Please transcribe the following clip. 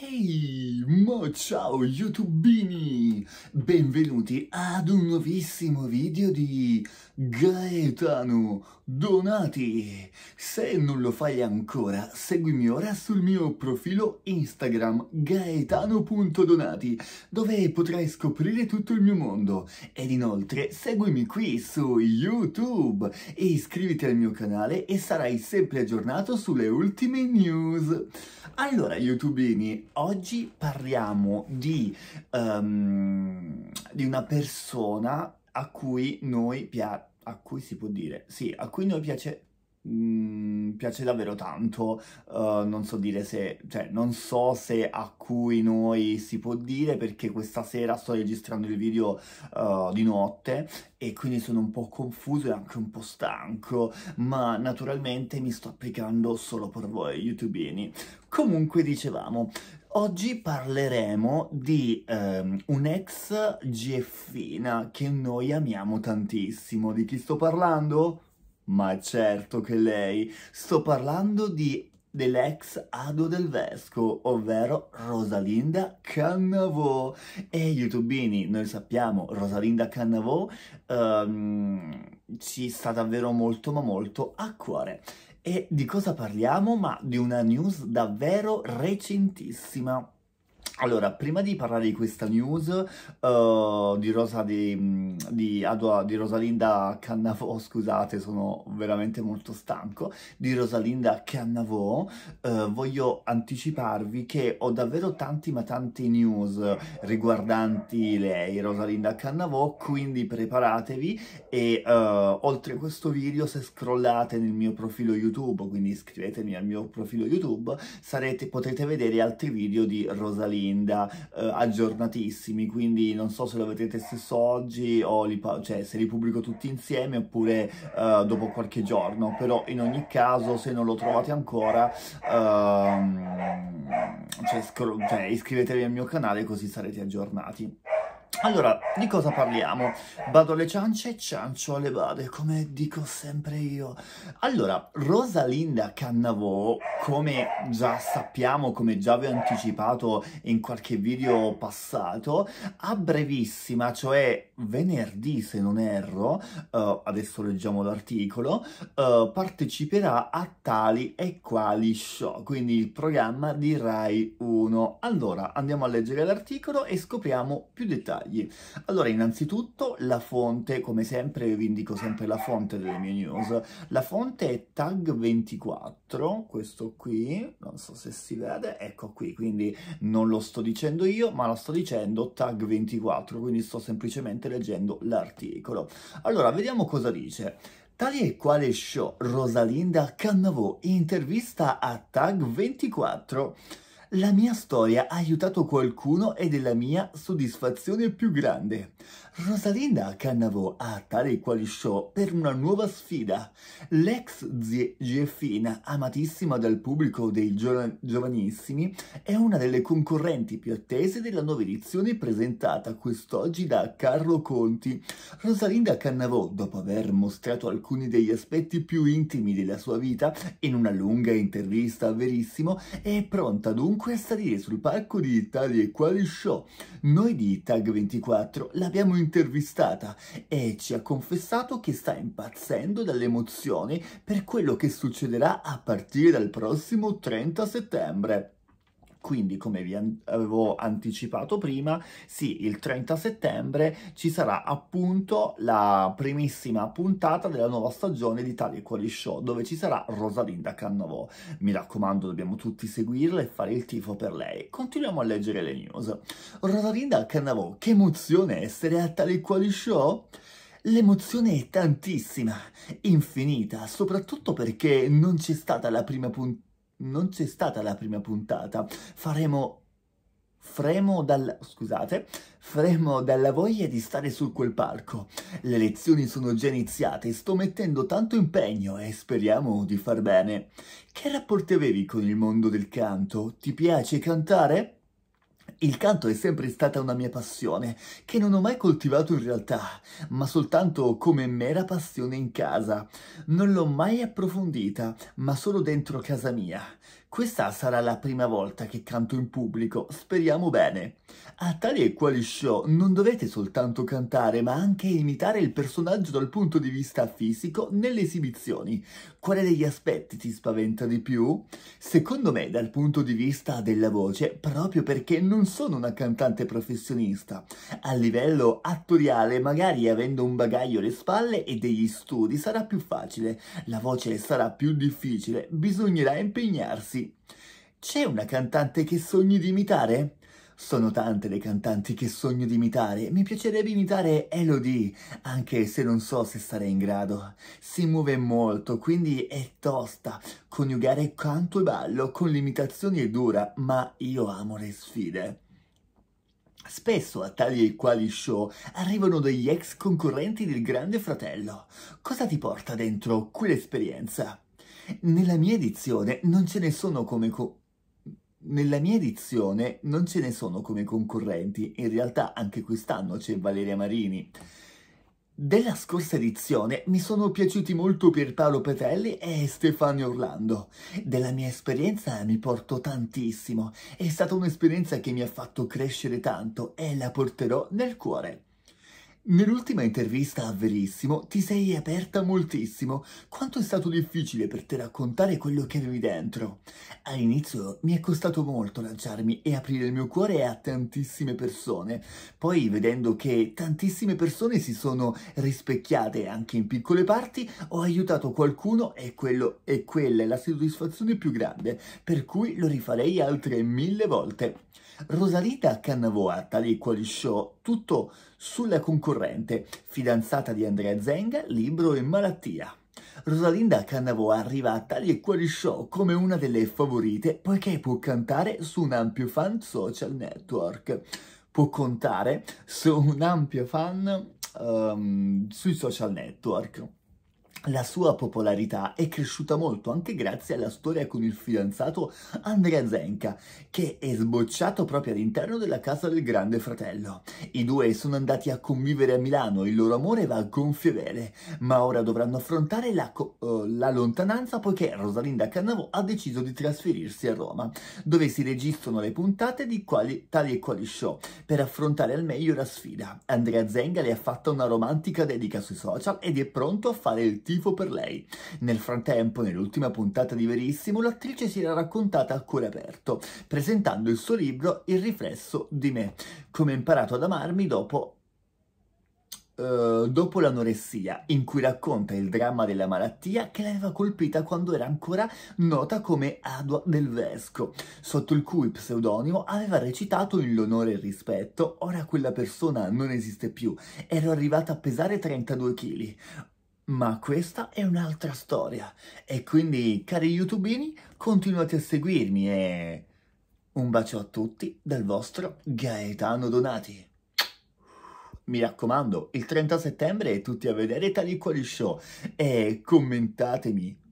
Ehi, hey, mo ciao youtubini! Benvenuti ad un nuovissimo video di Gaetano Donati! Se non lo fai ancora, seguimi ora sul mio profilo Instagram gaetano.donati dove potrai scoprire tutto il mio mondo ed inoltre seguimi qui su YouTube e iscriviti al mio canale e sarai sempre aggiornato sulle ultime news. Allora youtubini, oggi? parliamo di, um, di una persona a cui noi piace, a cui si può dire, sì, a cui noi piace mh, mm, piace davvero tanto, uh, non so dire se, cioè non so se a cui noi si può dire perché questa sera sto registrando il video uh, di notte e quindi sono un po' confuso e anche un po' stanco, ma naturalmente mi sto applicando solo per voi youtubini. Comunque dicevamo, Oggi parleremo di ehm, un'ex GFina che noi amiamo tantissimo. Di chi sto parlando? Ma certo che lei, sto parlando di dell'ex Ado del Vesco, ovvero Rosalinda Cannavò. E youtubini, noi sappiamo, Rosalinda Cannavò um, ci sta davvero molto ma molto a cuore. E di cosa parliamo? Ma di una news davvero recentissima. Allora, prima di parlare di questa news uh, di Rosa di di, di Rosalinda Cannavò, scusate, sono veramente molto stanco, di Rosalinda Cannavò, eh, voglio anticiparvi che ho davvero tanti ma tanti news riguardanti lei, Rosalinda Cannavò, quindi preparatevi e eh, oltre a questo video se scrollate nel mio profilo YouTube, quindi iscrivetemi al mio profilo YouTube, sarete, potrete vedere altri video di Rosalinda eh, aggiornatissimi, quindi non so se lo vedete stesso oggi o li, cioè, se li pubblico tutti insieme oppure uh, dopo qualche giorno, però in ogni caso se non lo trovate ancora uh, cioè, cioè, iscrivetevi al mio canale così sarete aggiornati. Allora, di cosa parliamo? Bado alle ciance, ciancio alle bade, come dico sempre io. Allora, Rosalinda Cannavò, come già sappiamo, come già vi ho anticipato in qualche video passato, a brevissima, cioè venerdì se non erro, uh, adesso leggiamo l'articolo, uh, parteciperà a tali e quali show, quindi il programma di Rai 1. Allora, andiamo a leggere l'articolo e scopriamo più dettagli dettagli. Allora, innanzitutto la fonte, come sempre vi indico sempre la fonte delle mie news, la fonte è tag24, questo qui, non so se si vede, ecco qui, quindi non lo sto dicendo io, ma lo sto dicendo tag24, quindi sto semplicemente leggendo l'articolo. Allora, vediamo cosa dice. Tale e quale show Rosalinda Cannavò intervista a Tag24. La mia storia ha aiutato qualcuno ed è la mia soddisfazione più grande. Rosalinda Cannavò ha tale e quali show per una nuova sfida. L'ex zia Jeffina, amatissima dal pubblico dei giovanissimi, è una delle concorrenti più attese della nuova edizione presentata quest'oggi da Carlo Conti. Rosalinda Cannavò, dopo aver mostrato alcuni degli aspetti più intimi della sua vita in una lunga intervista Verissimo, è pronta dunque dunque a salire sul palco di Italia e quali show? Noi di Tag24 l'abbiamo intervistata e ci ha confessato che sta impazzendo dalle emozioni per quello che succederà a partire dal prossimo 30 settembre. Quindi, come vi an avevo anticipato prima, sì, il 30 settembre ci sarà appunto la primissima puntata della nuova stagione di Tali Quali Show, dove ci sarà Rosalinda Cannavò. Mi raccomando, dobbiamo tutti seguirla e fare il tifo per lei. Continuiamo a leggere le news. Rosalinda Cannavò, che emozione essere a Tali Quali Show? L'emozione è tantissima, infinita, soprattutto perché non c'è stata la prima puntata non c'è stata la prima puntata. Faremo Fremo dal... scusate, fremo dalla voglia di stare su quel palco. Le lezioni sono già iniziate, sto mettendo tanto impegno e speriamo di far bene. Che rapporti avevi con il mondo del canto? Ti piace cantare? Il canto è sempre stata una mia passione, che non ho mai coltivato in realtà, ma soltanto come mera passione in casa. Non l'ho mai approfondita, ma solo dentro casa mia. Questa sarà la prima volta che canto in pubblico, speriamo bene. A tali e quali show non dovete soltanto cantare, ma anche imitare il personaggio dal punto di vista fisico nelle esibizioni. Quale degli aspetti ti spaventa di più? Secondo me, dal punto di vista della voce, proprio perché non sono una cantante professionista. A livello attoriale, magari avendo un bagaglio alle spalle e degli studi, sarà più facile. La voce sarà più difficile, bisognerà impegnarsi c'è una cantante che sogni di imitare? Sono tante le cantanti che sogno di imitare. Mi piacerebbe imitare Elodie, anche se non so se sarei in grado. Si muove molto, quindi è tosta. Coniugare canto e ballo con l'imitazione è dura, ma io amo le sfide. Spesso a tali e quali show arrivano degli ex concorrenti del Grande Fratello. Cosa ti porta dentro quell'esperienza? Nella mia edizione non ce ne sono come... Co nella mia edizione non ce ne sono come concorrenti, in realtà anche quest'anno c'è Valeria Marini. Della scorsa edizione mi sono piaciuti molto Pierpaolo Petelli e Stefano Orlando. Della mia esperienza mi porto tantissimo, è stata un'esperienza che mi ha fatto crescere tanto e la porterò nel cuore. Nell'ultima intervista a Verissimo ti sei aperta moltissimo. Quanto è stato difficile per te raccontare quello che avevi dentro? All'inizio mi è costato molto lanciarmi e aprire il mio cuore a tantissime persone. Poi, vedendo che tantissime persone si sono rispecchiate anche in piccole parti, ho aiutato qualcuno e, quello, e quella è la soddisfazione più grande, per cui lo rifarei altre mille volte. Rosalita Cannavoa, tale e quali show, tutto sulla concorrente, fidanzata di Andrea Zenga, libro e malattia. Rosalinda Cannavoa arriva a tali e Cuori Show come una delle favorite poiché può cantare su un ampio fan social network. Può contare su un ampio fan um, sui social network. La sua popolarità è cresciuta molto anche grazie alla storia con il fidanzato Andrea Zenka, che è sbocciato proprio all'interno della casa del grande fratello. I due sono andati a convivere a Milano, il loro amore va a gonfie vele, ma ora dovranno affrontare la, uh, la lontananza poiché Rosalinda Cannavò ha deciso di trasferirsi a Roma, dove si registrano le puntate di quali, tali e quali show, per affrontare al meglio la sfida. Andrea Zenka le ha fatta una romantica dedica sui social ed è pronto a fare il team schifo per lei. Nel frattempo, nell'ultima puntata di Verissimo, l'attrice si era raccontata a cuore aperto, presentando il suo libro Il riflesso di me, come ho imparato ad amarmi dopo Uh, dopo l'anoressia, in cui racconta il dramma della malattia che l'aveva colpita quando era ancora nota come Adua del Vesco, sotto il cui pseudonimo aveva recitato in l'onore e il rispetto, ora quella persona non esiste più, ero arrivata a pesare 32 kg. Ma questa è un'altra storia e quindi, cari youtubini, continuate a seguirmi e... Un bacio a tutti dal vostro Gaetano Donati. Mi raccomando, il 30 settembre tutti a vedere Tali Quali Show e commentatemi